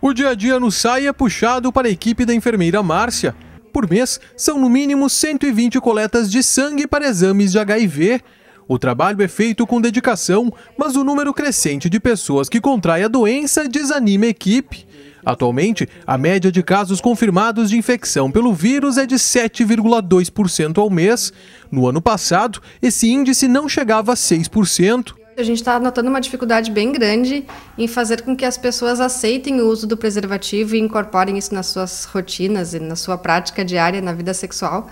O dia a dia no SAI é puxado para a equipe da enfermeira Márcia. Por mês, são no mínimo 120 coletas de sangue para exames de HIV. O trabalho é feito com dedicação, mas o número crescente de pessoas que contraem a doença desanima a equipe. Atualmente, a média de casos confirmados de infecção pelo vírus é de 7,2% ao mês. No ano passado, esse índice não chegava a 6%. A gente está notando uma dificuldade bem grande em fazer com que as pessoas aceitem o uso do preservativo e incorporem isso nas suas rotinas e na sua prática diária, na vida sexual,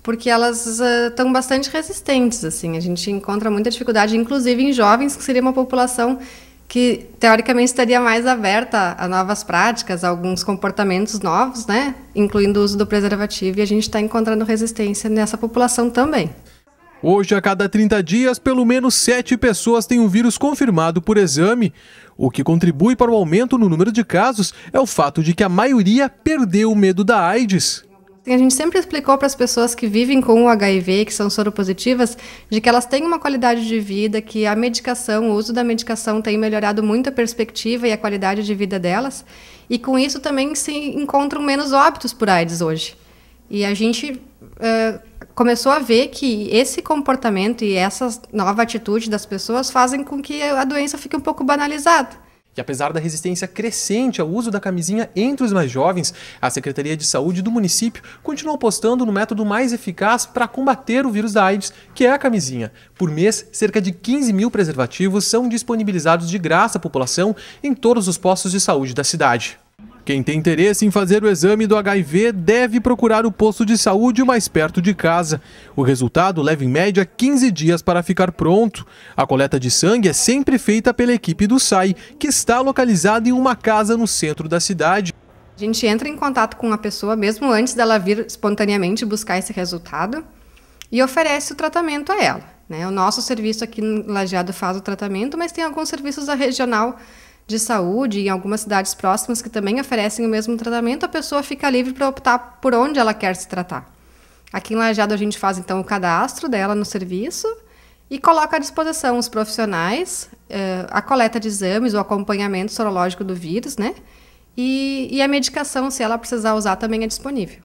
porque elas estão ah, uh, bastante resistentes. Assim, a gente encontra muita dificuldade, inclusive em jovens, que seria uma população que teoricamente estaria mais aberta a novas práticas, a alguns comportamentos novos, né? Incluindo o uso do preservativo, e a gente está encontrando resistência nessa população também. Hoje, a cada 30 dias, pelo menos 7 pessoas têm o um vírus confirmado por exame. O que contribui para o aumento no número de casos é o fato de que a maioria perdeu o medo da AIDS. A gente sempre explicou para as pessoas que vivem com o HIV, que são soropositivas, de que elas têm uma qualidade de vida, que a medicação, o uso da medicação tem melhorado muito a perspectiva e a qualidade de vida delas, e com isso também se encontram menos óbitos por AIDS hoje. E a gente uh, começou a ver que esse comportamento e essa nova atitude das pessoas fazem com que a doença fique um pouco banalizada. E apesar da resistência crescente ao uso da camisinha entre os mais jovens, a Secretaria de Saúde do município continua apostando no método mais eficaz para combater o vírus da AIDS, que é a camisinha. Por mês, cerca de 15 mil preservativos são disponibilizados de graça à população em todos os postos de saúde da cidade. Quem tem interesse em fazer o exame do HIV deve procurar o posto de saúde mais perto de casa. O resultado leva em média 15 dias para ficar pronto. A coleta de sangue é sempre feita pela equipe do SAI, que está localizada em uma casa no centro da cidade. A gente entra em contato com a pessoa mesmo antes dela vir espontaneamente buscar esse resultado e oferece o tratamento a ela. Né? O nosso serviço aqui no Lajeado faz o tratamento, mas tem alguns serviços da regional de saúde em algumas cidades próximas que também oferecem o mesmo tratamento, a pessoa fica livre para optar por onde ela quer se tratar. Aqui em Lajeado a gente faz então o cadastro dela no serviço e coloca à disposição os profissionais uh, a coleta de exames, o acompanhamento sorológico do vírus, né? E, e a medicação, se ela precisar usar, também é disponível.